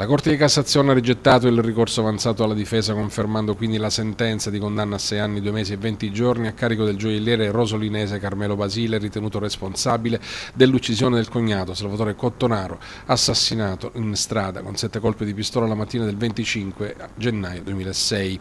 La Corte di Cassazione ha rigettato il ricorso avanzato alla difesa confermando quindi la sentenza di condanna a 6 anni, 2 mesi e 20 giorni a carico del gioielliere rosolinese Carmelo Basile, ritenuto responsabile dell'uccisione del cognato Salvatore Cottonaro, assassinato in strada con sette colpi di pistola la mattina del 25 gennaio 2006.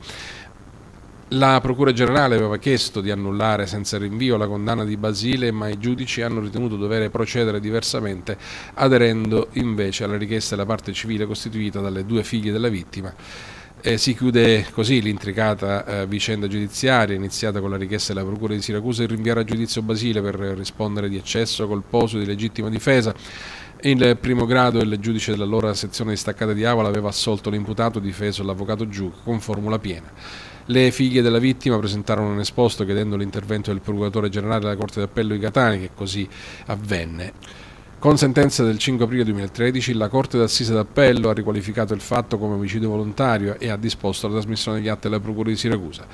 La Procura Generale aveva chiesto di annullare senza rinvio la condanna di Basile, ma i giudici hanno ritenuto dovere procedere diversamente, aderendo invece alla richiesta della parte civile costituita dalle due figlie della vittima. Eh, si chiude così l'intricata eh, vicenda giudiziaria iniziata con la richiesta della Procura di Siracusa di rinviare a giudizio Basile per rispondere di eccesso colposo di legittima difesa. In primo grado il giudice dell'allora sezione distaccata di Avola aveva assolto l'imputato difeso l'avvocato Giù con formula piena. Le figlie della vittima presentarono un esposto chiedendo l'intervento del procuratore generale della Corte d'Appello di Catania, che così avvenne. Con sentenza del 5 aprile 2013 la Corte d'Assise d'Appello ha riqualificato il fatto come omicidio volontario e ha disposto la trasmissione degli atti alla Procura di Siracusa.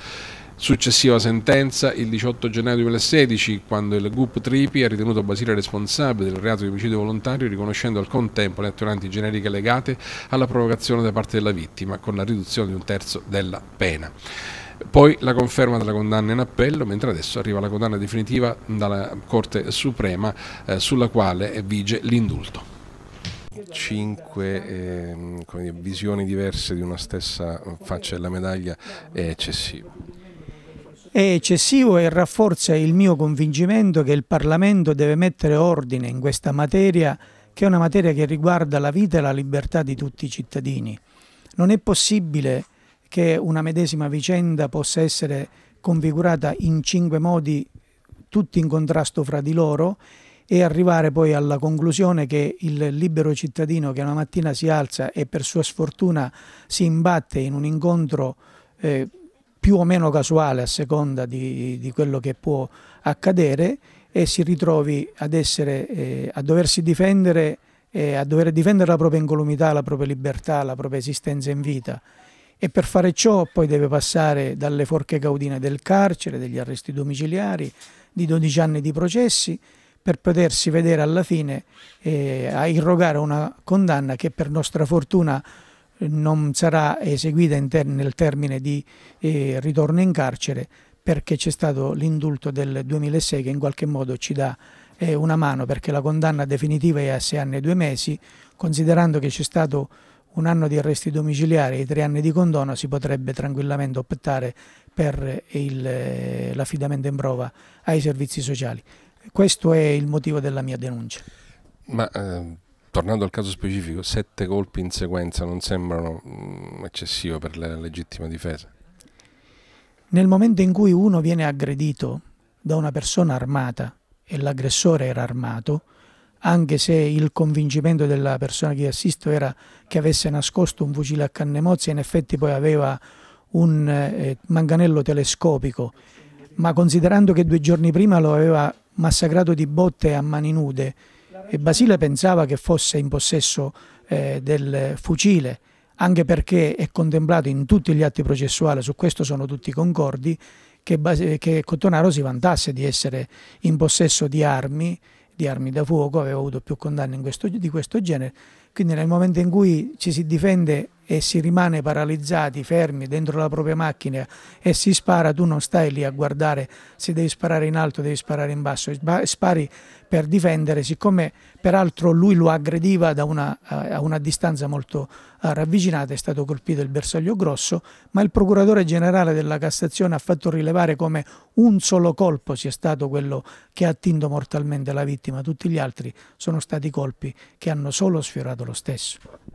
Successiva sentenza, il 18 gennaio 2016, quando il GUP Tripi ha ritenuto Basile responsabile del reato di omicidio volontario, riconoscendo al contempo le attuanti generiche legate alla provocazione da parte della vittima, con la riduzione di un terzo della pena. Poi la conferma della condanna in appello, mentre adesso arriva la condanna definitiva dalla Corte Suprema eh, sulla quale vige l'indulto. Cinque eh, dire, visioni diverse di una stessa faccia della medaglia è eccessivo. È eccessivo e rafforza il mio convincimento che il Parlamento deve mettere ordine in questa materia che è una materia che riguarda la vita e la libertà di tutti i cittadini. Non è possibile che una medesima vicenda possa essere configurata in cinque modi tutti in contrasto fra di loro e arrivare poi alla conclusione che il libero cittadino che una mattina si alza e per sua sfortuna si imbatte in un incontro eh, più o meno casuale a seconda di, di, quello che può accadere e si ritrovi ad essere, eh, a doversi difendere, eh, a dover difendere la propria incolumità, la propria libertà, la propria esistenza in vita e per fare ciò poi deve passare dalle forche caudine del carcere, degli arresti domiciliari, di 12 anni di processi, per potersi vedere alla fine eh, a irrogare una condanna che per nostra fortuna eh, non sarà eseguita ter nel termine di eh, ritorno in carcere perché c'è stato l'indulto del 2006 che in qualche modo ci dà eh, una mano perché la condanna definitiva è a 6 anni e 2 mesi, considerando che c'è stato un anno di arresti domiciliari e tre anni di condono si potrebbe tranquillamente optare per eh, il, eh, l'affidamento in prova ai servizi sociali. Questo è il motivo della mia denuncia. Ma eh, tornando al caso specifico, sette colpi in sequenza non sembrano mh, mm, eccessivo per la legittima difesa? Nel momento in cui uno viene aggredito da una persona armata e l'aggressore era armato, anche se il convincimento della persona che assisto era che avesse nascosto un fucile a canne mozze, in effetti poi aveva un eh, manganello telescopico, ma considerando che due giorni prima lo aveva massacrato di botte a mani nude e Basile pensava che fosse in possesso eh, del fucile, anche perché è contemplato in tutti gli atti processuali, su questo sono tutti concordi, che, che Cottonaro si vantasse di essere in possesso di armi di armi da fuoco, aveva avuto più condanne questo, di questo genere, quindi nel momento in cui ci si difende e si rimane paralizzati, fermi dentro la propria macchina e si spara, tu non stai lì a guardare se devi sparare in alto, devi sparare in basso, spari per difendere, siccome peraltro lui lo aggrediva da una, a una distanza molto eh, ravvicinata, è stato colpito il bersaglio grosso, ma il procuratore generale della Cassazione ha fatto rilevare come un solo colpo sia stato quello che ha attinto mortalmente la vittima, tutti gli altri sono stati colpi che hanno solo sfiorato lo stesso.